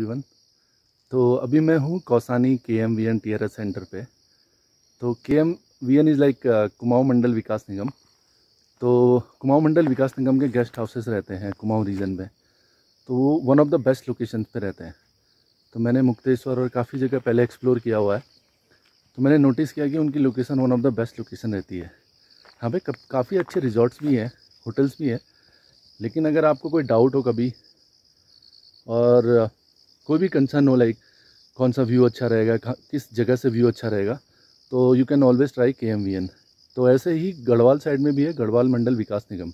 everyone तो अभी मैं हूँ कौसानी के M V N T R S centre पे तो के M V N is like Kumaon मंडल विकास निगम तो कुमाऊँ मंडल विकास निगम के गेस्ट हाउसेस रहते हैं कुमाऊँ रीजन में तो वो one of the best location पे रहते हैं तो मैंने मुक्तेश्वर और काफ़ी जगह पहले एक्सप्लोर किया हुआ है तो मैंने नोटिस किया कि उनकी location one of the best location रहती है यहाँ पे काफ़ी अच्छे रिजॉर्ट्स भी हैं होटल्स भी हैं लेकिन अगर आपको कोई डाउट हो कभी और कोई भी कंसर्न हो लाइक कौन सा व्यू अच्छा रहेगा किस जगह से व्यू अच्छा रहेगा तो you can always try K M V N तो ऐसे ही गढ़वाल साइड में भी है गढ़वाल मंडल विकास निगम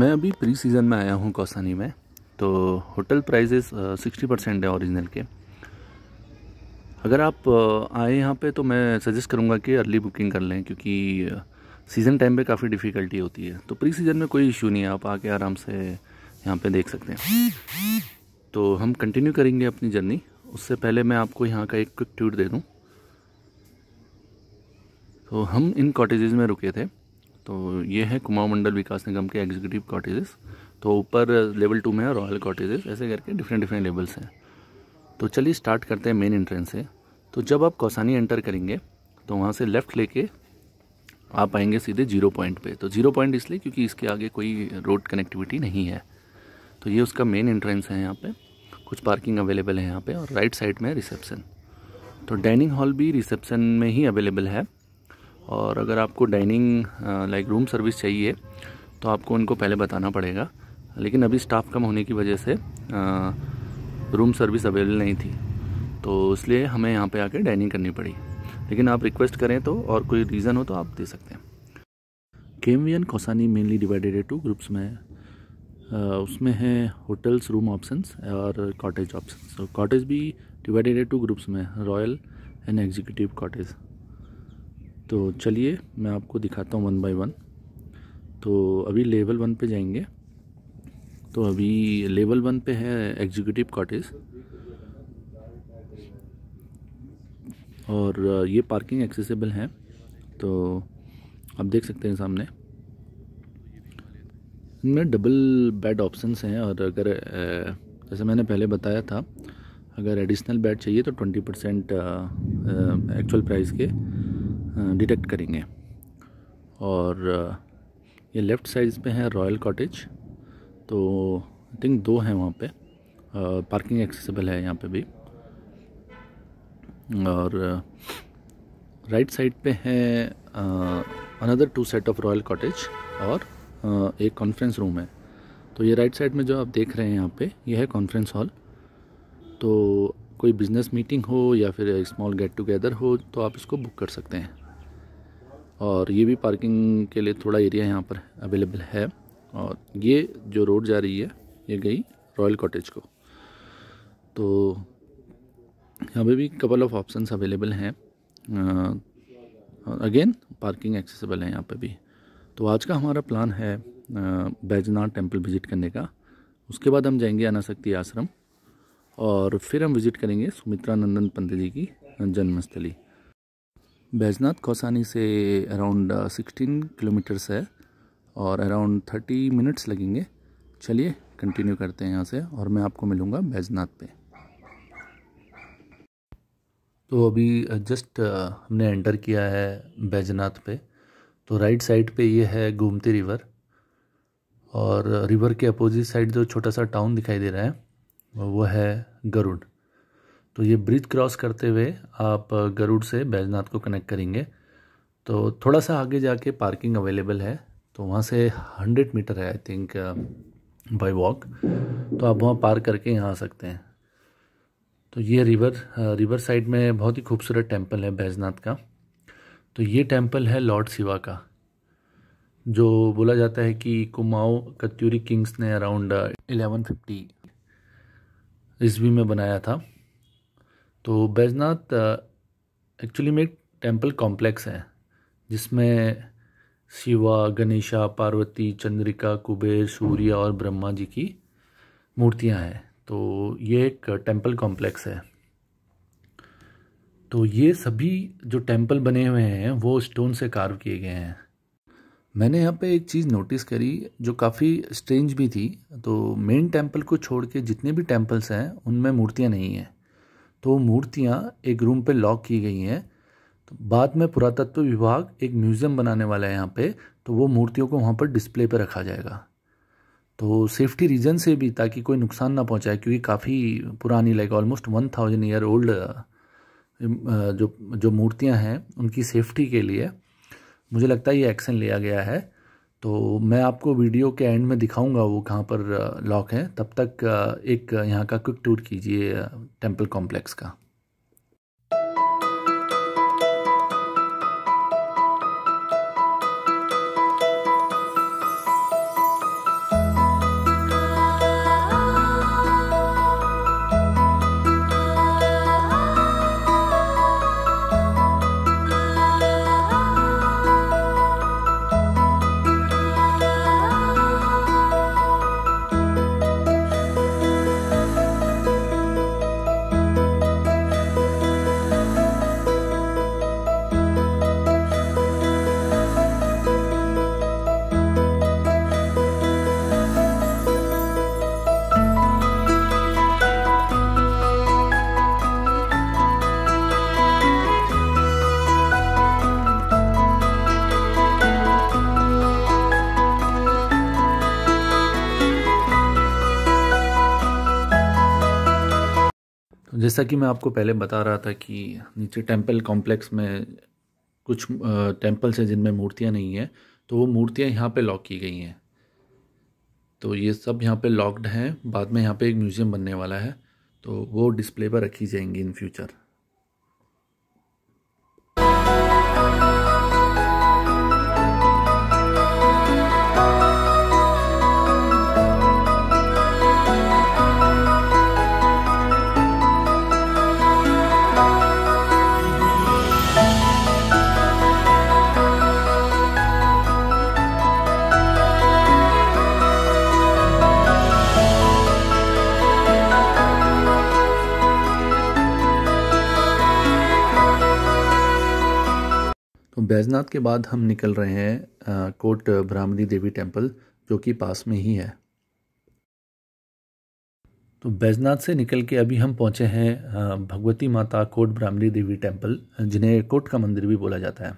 मैं अभी प्री सीज़न में आया हूँ कौसानी में तो होटल प्राइजेस सिक्सटी परसेंट है ओरिजिनल के अगर आप आए यहाँ पे तो मैं सजेस्ट करूँगा कि अर्ली बुकिंग कर लें क्योंकि सीज़न टाइम पे काफ़ी डिफ़िकल्टी होती है तो प्री सीज़न में कोई इशू नहीं है आप आके आराम से यहाँ पे देख सकते हैं तो हम कंटिन्यू करेंगे अपनी जर्नी उससे पहले मैं आपको यहाँ का एक क्विक ट्यूट दे दूँ तो हम इन कॉटेजेस में रुके थे तो ये है कुमा मंडल विकास निगम के एग्जीक्यूटिव कॉटेजेस तो ऊपर लेवल टू में है रॉयल कॉटेजेस ऐसे करके डिफरेंट डिफरेंट लेवल्स हैं तो चलिए स्टार्ट करते हैं मेन एंट्रेंस से तो जब आप कौसानी एंटर करेंगे तो वहाँ से लेफ़्ट लेके आप आएंगे सीधे जीरो पॉइंट पे तो जीरो पॉइंट इसलिए क्योंकि इसके आगे कोई रोड कनेक्टिविटी नहीं है तो ये उसका मेन एंट्रेंस है यहाँ पे कुछ पार्किंग अवेलेबल है यहाँ पे और राइट साइड में रिसेप्शन तो डाइनिंग हॉल भी रिसेप्शन में ही अवेलेबल है और अगर आपको डाइनिंग लाइक रूम सर्विस चाहिए तो आपको उनको पहले बताना पड़ेगा लेकिन अभी स्टाफ कम होने की वजह से रूम सर्विस अवेलेबल नहीं थी तो इसलिए हमें यहाँ पे आके डाइनिंग करनी पड़ी लेकिन आप रिक्वेस्ट करें तो और कोई रीज़न हो तो आप दे सकते हैं केमवियन कौसानी मेनली डिवाइडेड है टू ग्रुप्स में उसमें है होटल्स रूम ऑप्शंस और कॉटेज ऑप्शंस काटेज कॉटेज भी डिवाइडेड है टू ग्रुप्स में रॉयल एंड एग्जीक्यूटिव कॉटेज तो चलिए मैं आपको दिखाता हूँ वन बाय वन तो अभी लेवल वन पे जाएंगे तो अभी लेवल वन पे है एग्जीक्यूटिव कॉटेज और ये पार्किंग एक्सेसिबल है तो आप देख सकते हैं सामने इनमें डबल बेड ऑप्शंस हैं और अगर जैसे मैंने पहले बताया था अगर एडिशनल बेड चाहिए तो ट्वेंटी परसेंट एक्चुअल प्राइस के डिटेक्ट करेंगे और ये लेफ़्ट साइड पे है रॉयल कॉटेज तो आई थिंक दो हैं वहाँ पे पार्किंग एक्सेसिबल है यहाँ पे भी और राइट साइड पे है another two set of royal cottage और एक कॉन्फ्रेंस रूम है तो ये राइट साइड में जो आप देख रहे हैं यहाँ पे ये है कॉन्फ्रेंस हॉल तो कोई बिज़नेस मीटिंग हो या फिर स्मॉल गेट टुगेदर हो तो आप इसको बुक कर सकते हैं और ये भी पार्किंग के लिए थोड़ा एरिया यहाँ पर अवेलेबल है और ये जो रोड जा रही है ये गई रॉयल कॉटेज को तो यहाँ पे भी कपल ऑफ ऑप्शंस अवेलेबल हैं अगेन पार्किंग एक्सेसिबल है यहाँ पे भी तो आज का हमारा प्लान है बैजनाथ टेम्पल विज़िट करने का उसके बाद हम जाएंगे अनाशक्ति आश्रम और फिर हम विज़िट करेंगे सुमित्रा नंदन पंत जी की जन्मस्थली बैजनाथ कौसानी से अराउंड सिक्सटीन किलोमीटर्स है और अराउंड थर्टी मिनट्स लगेंगे चलिए कंटिन्यू करते हैं यहाँ से और मैं आपको मिलूँगा बैजनाथ पे तो अभी जस्ट हमने एंटर किया है बैजनाथ पे तो राइट साइड पे ये है गोमती रिवर और रिवर के अपोजिट साइड जो छोटा सा टाउन दिखाई दे रहा है वो है गरुड़ तो ये ब्रिज क्रॉस करते हुए आप uh, गरुड़ से बैजनाथ को कनेक्ट करेंगे तो थोड़ा सा आगे जाके पार्किंग अवेलेबल है तो वहाँ से हंड्रेड मीटर है आई थिंक बाई वॉक तो आप वहाँ पार करके यहाँ आ सकते हैं तो ये रिवर रिवर साइड में बहुत ही खूबसूरत टेम्पल है बैजनाथ का तो ये टेम्पल है लॉर्ड शिवा का जो बोला जाता है कि कुमाऊ कत्यूरी किंग्स ने अराउंड 1150 ईस्वी में बनाया था तो बैजनाथ एक्चुअली में एक टेम्पल कॉम्प्लेक्स है जिसमें शिवा गणेशा पार्वती चंद्रिका कुबेर सूर्य और ब्रह्मा जी की मूर्तियां हैं तो ये एक टेम्पल कॉम्प्लेक्स है तो ये सभी जो टेम्पल बने हुए हैं वो स्टोन से कार्व किए गए हैं मैंने यहाँ पे एक चीज़ नोटिस करी जो काफ़ी स्ट्रेंज भी थी तो मेन टेम्पल को छोड़ के जितने भी टेम्पल्स हैं उनमें मूर्तियाँ नहीं हैं तो मूर्तियाँ एक रूम पे लॉक की गई हैं तो बाद में पुरातत्व विभाग एक म्यूज़ियम बनाने वाला है यहाँ पे तो वो मूर्तियों को वहाँ पर डिस्प्ले पर रखा जाएगा तो सेफ्टी रीजन से भी ताकि कोई नुकसान ना पहुँचाए क्योंकि काफ़ी पुरानी like almost one thousand year old जो जो मूर्तियां हैं उनकी सेफ्टी के लिए मुझे लगता है ये एक्शन लिया गया है तो मैं आपको वीडियो के एंड में दिखाऊंगा वो कहाँ पर लॉक है तब तक एक यहाँ का क्विक टूर कीजिए टेंपल कॉम्प्लेक्स का जैसा कि मैं आपको पहले बता रहा था कि नीचे टेम्पल कॉम्प्लेक्स में कुछ टेम्पल्स हैं जिनमें मूर्तियाँ नहीं हैं तो वो मूर्तियाँ यहाँ पे लॉक की गई हैं तो ये सब यहाँ पे लॉक्ड हैं बाद में यहाँ पे एक म्यूज़ियम बनने वाला है तो वो डिस्प्ले पर रखी जाएंगी इन फ्यूचर बैजनाथ के बाद हम निकल रहे हैं कोट ब्राह्मणी देवी टेम्पल जो कि पास में ही है तो बैजनाथ से निकल के अभी हम पहुंचे हैं भगवती माता कोट ब्राह्मणी देवी टेम्पल जिन्हें कोट का मंदिर भी बोला जाता है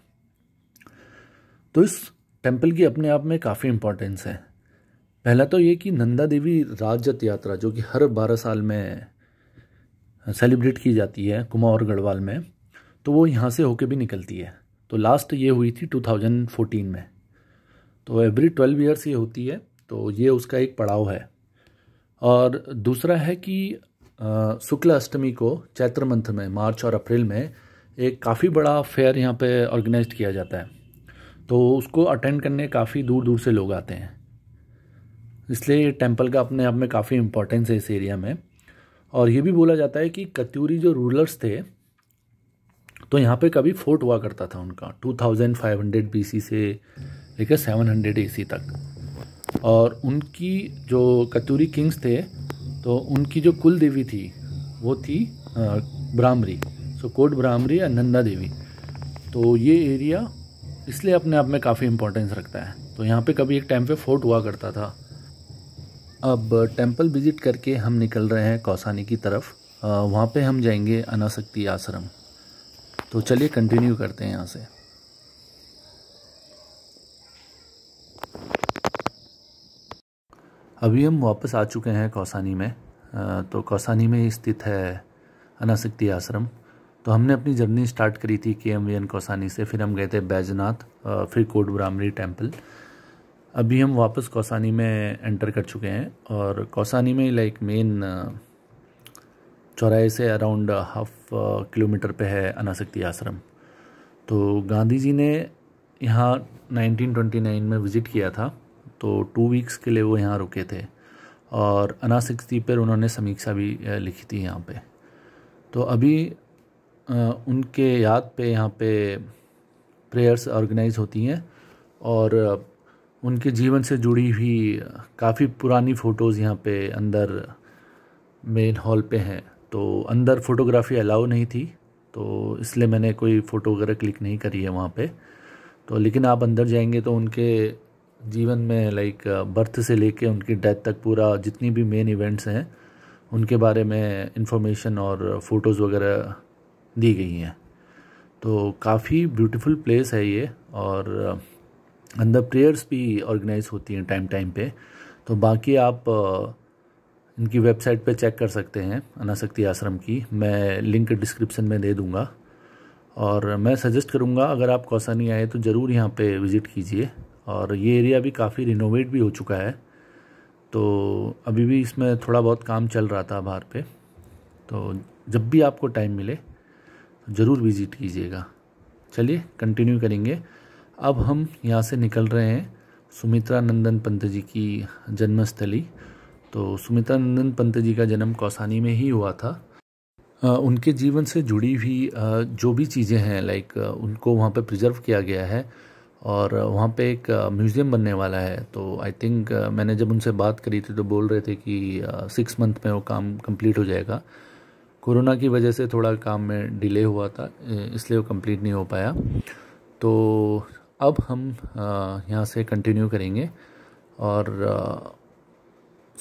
तो इस टेम्पल की अपने आप में काफ़ी इम्पोर्टेंस है पहला तो ये कि नंदा देवी राजत यात्रा जो कि हर बारह साल में सेलिब्रेट की जाती है कुमा और गढ़वाल में तो वो यहाँ से होके भी निकलती है तो लास्ट ये हुई थी 2014 में तो एवरी ट्वेल्व ईयर्स ये होती है तो ये उसका एक पड़ाव है और दूसरा है कि शुक्ल अष्टमी को चैत्र मंथ में मार्च और अप्रैल में एक काफ़ी बड़ा फेयर यहाँ पे ऑर्गेनाइज किया जाता है तो उसको अटेंड करने काफ़ी दूर दूर से लोग आते हैं इसलिए टेम्पल का अपने आप में काफ़ी इम्पोर्टेंस है इस एरिया में और ये भी बोला जाता है कि कत्यूरी जो रूलर्स थे तो यहाँ पे कभी फोर्ट हुआ करता था उनका 2500 बीसी से लेकर 700 हंड्रेड तक और उनकी जो कतूरी किंग्स थे तो उनकी जो कुल देवी थी वो थी ब्राह्मरी सो कोट ब्राह्मरी या नंदा देवी तो ये एरिया इसलिए अपने आप में काफ़ी इम्पोर्टेंस रखता है तो यहाँ पे कभी एक टाइम पे फोर्ट हुआ करता था अब टेंपल विजिट करके हम निकल रहे हैं कौसानी की तरफ वहाँ पे हम जाएंगे अनासक्ति आश्रम तो चलिए कंटिन्यू करते हैं यहाँ से अभी हम वापस आ चुके हैं कौसानी में तो कौसानी में स्थित है अनासक्ति आश्रम तो हमने अपनी जर्नी स्टार्ट करी थी के एम वी एन कौसानी से फिर हम गए थे बैजनाथ फिर कोट ब्रामरी टेम्पल अभी हम वापस कौसानी में एंटर कर चुके हैं और कौसानी में लाइक मेन चौराहे से अराउंड हाफ किलोमीटर पे है अनासक्ति आश्रम तो गांधी जी ने यहाँ 1929 में विज़िट किया था तो टू वीक्स के लिए वो यहाँ रुके थे और अनासक्ति पर उन्होंने समीक्षा भी लिखी थी यहाँ पे तो अभी उनके याद पे यहाँ पे प्रेयर्स ऑर्गेनाइज होती हैं और उनके जीवन से जुड़ी हुई काफ़ी पुरानी फ़ोटोज़ यहाँ पे अंदर मेन हॉल पे हैं तो अंदर फ़ोटोग्राफ़ी अलाउ नहीं थी तो इसलिए मैंने कोई फ़ोटो वगैरह क्लिक नहीं करी है वहाँ पे तो लेकिन आप अंदर जाएंगे तो उनके जीवन में लाइक बर्थ से लेके उनकी डेथ तक पूरा जितनी भी मेन इवेंट्स हैं उनके बारे में इंफॉर्मेशन और फ़ोटोज़ वगैरह दी गई हैं तो काफ़ी ब्यूटीफुल प्लेस है ये और अंदर प्रेयर्स भी ऑर्गेनाइज़ होती हैं टाइम टाइम पे तो बाकी आप इनकी वेबसाइट पे चेक कर सकते हैं अनाशक्ति आश्रम की मैं लिंक डिस्क्रिप्शन में दे दूँगा और मैं सजेस्ट करूँगा अगर आप कौसानी आए तो ज़रूर यहाँ पे विज़िट कीजिए और ये एरिया भी काफ़ी रिनोवेट भी हो चुका है तो अभी भी इसमें थोड़ा बहुत काम चल रहा था बाहर पे तो जब भी आपको टाइम मिले तो ज़रूर विज़िट कीजिएगा चलिए कंटिन्यू करेंगे अब हम यहाँ से निकल रहे हैं सुमित्रा नंदन पंत जी की जन्मस्थली तो सुमित्रा नंदन पंत जी का जन्म कौसानी में ही हुआ था उनके जीवन से जुड़ी हुई जो भी चीज़ें हैं लाइक उनको वहाँ पे प्रिजर्व किया गया है और वहाँ पे एक म्यूज़ियम बनने वाला है तो आई थिंक मैंने जब उनसे बात करी थी तो बोल रहे थे कि सिक्स मंथ में वो काम कंप्लीट हो जाएगा कोरोना की वजह से थोड़ा काम में डिले हुआ था इसलिए वो कंप्लीट नहीं हो पाया तो अब हम यहाँ से कंटिन्यू करेंगे और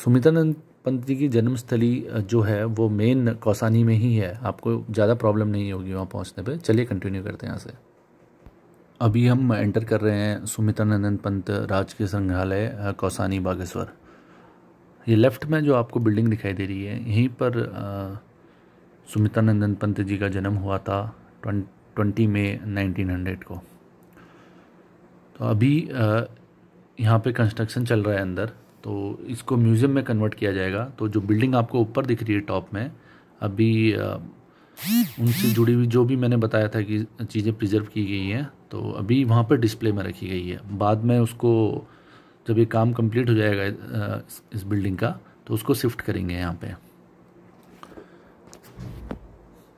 सुमितानंद पंत जी की जन्मस्थली जो है वो मेन कौसानी में ही है आपको ज़्यादा प्रॉब्लम नहीं होगी वहाँ पहुँचने पर चलिए कंटिन्यू करते हैं यहाँ से अभी हम एंटर कर रहे हैं सुमितानंदन पंत राजकीय संग्रहालय कौसानी बागेश्वर ये लेफ़्ट में जो आपको बिल्डिंग दिखाई दे रही है यहीं पर सुमितानंदन पंत जी का जन्म हुआ था ट्वेंटी नाइनटीन हंड्रेड को तो अभी यहाँ पे कंस्ट्रक्शन चल रहा है अंदर तो इसको म्यूज़ियम में कन्वर्ट किया जाएगा तो जो बिल्डिंग आपको ऊपर दिख रही है टॉप में अभी उनसे जुड़ी हुई जो भी मैंने बताया था कि चीज़ें प्रिजर्व की गई हैं तो अभी वहाँ पर डिस्प्ले में रखी गई है बाद में उसको जब ये काम कंप्लीट हो जाएगा इस बिल्डिंग का तो उसको शिफ्ट करेंगे यहाँ पे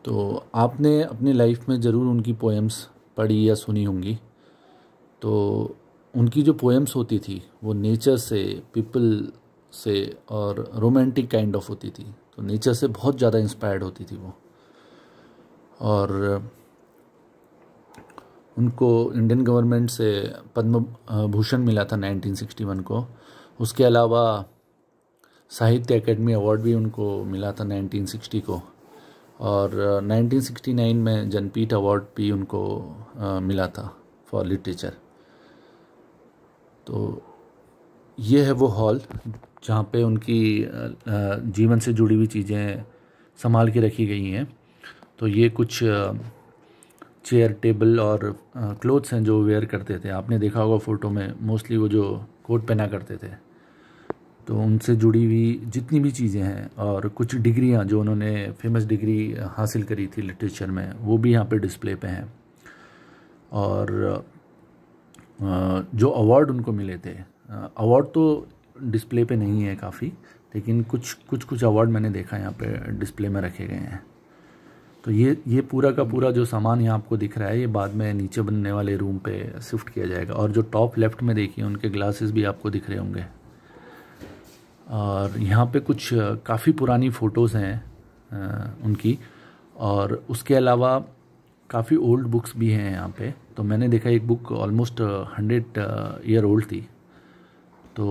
तो आपने अपनी लाइफ में ज़रूर उनकी पोएम्स पढ़ी या सुनी होंगी तो उनकी जो पोएम्स होती थी वो नेचर से पीपल से और रोमांटिक काइंड ऑफ होती थी तो नेचर से बहुत ज़्यादा इंस्पायर्ड होती थी वो और उनको इंडियन गवर्नमेंट से पद्म भूषण मिला था 1961 को उसके अलावा साहित्य अकेडमी अवार्ड भी उनको मिला था 1960 को और 1969 में जनपीठ अवार्ड भी उनको मिला था फॉर लिटरेचर तो ये है वो हॉल जहाँ पे उनकी जीवन से जुड़ी हुई चीज़ें संभाल के रखी गई हैं तो ये कुछ चेयर टेबल और क्लोथ्स हैं जो वेयर करते थे आपने देखा होगा फ़ोटो में मोस्टली वो जो कोट पहना करते थे तो उनसे जुड़ी हुई जितनी भी चीज़ें हैं और कुछ डिग्रियाँ जो उन्होंने फेमस डिग्री हासिल करी थी लिटरेचर में वो भी यहाँ पे डिस्प्ले पे हैं और जो अवार्ड उनको मिले थे अवार्ड तो डिस्प्ले पे नहीं है काफ़ी लेकिन कुछ कुछ कुछ अवार्ड मैंने देखा यहाँ पे डिस्प्ले में रखे गए हैं तो ये ये पूरा का पूरा जो सामान यहाँ आपको दिख रहा है ये बाद में नीचे बनने वाले रूम पे शिफ्ट किया जाएगा और जो टॉप लेफ्ट में देखिए उनके ग्लासेस भी आपको दिख रहे होंगे और यहाँ पे कुछ काफ़ी पुरानी फ़ोटोज़ हैं उनकी और उसके अलावा काफ़ी ओल्ड बुक्स भी हैं यहाँ पे तो मैंने देखा एक book almost hundred year old थी तो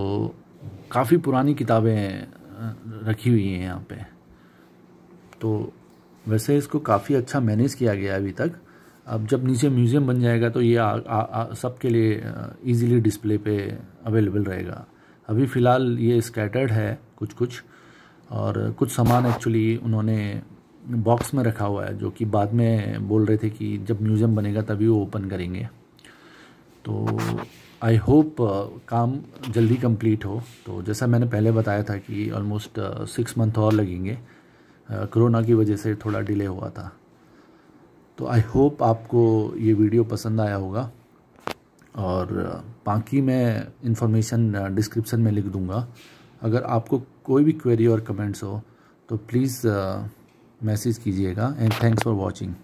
काफ़ी पुरानी किताबें uh, रखी हुई हैं यहाँ पे तो वैसे इसको काफ़ी अच्छा मैनेज किया गया अभी तक अब जब नीचे म्यूज़ियम बन जाएगा तो ये सबके लिए इजीली uh, डिस्प्ले पे अवेलेबल रहेगा अभी फ़िलहाल ये स्कैटर्ड है कुछ कुछ और कुछ सामान एक्चुअली उन्होंने बॉक्स में रखा हुआ है जो कि बाद में बोल रहे थे कि जब म्यूज़ियम बनेगा तभी वो ओपन करेंगे तो आई होप uh, काम जल्दी कंप्लीट हो तो जैसा मैंने पहले बताया था कि ऑलमोस्ट सिक्स मंथ और लगेंगे कोरोना uh, की वजह से थोड़ा डिले हुआ था तो आई होप आपको ये वीडियो पसंद आया होगा और uh, बाकी मैं इंफॉर्मेशन डिस्क्रिप्शन में लिख दूँगा अगर आपको कोई भी क्वेरी और कमेंट्स हो तो प्लीज़ मैसेज कीजिएगा एंड थैंक्स फॉर वॉचिंग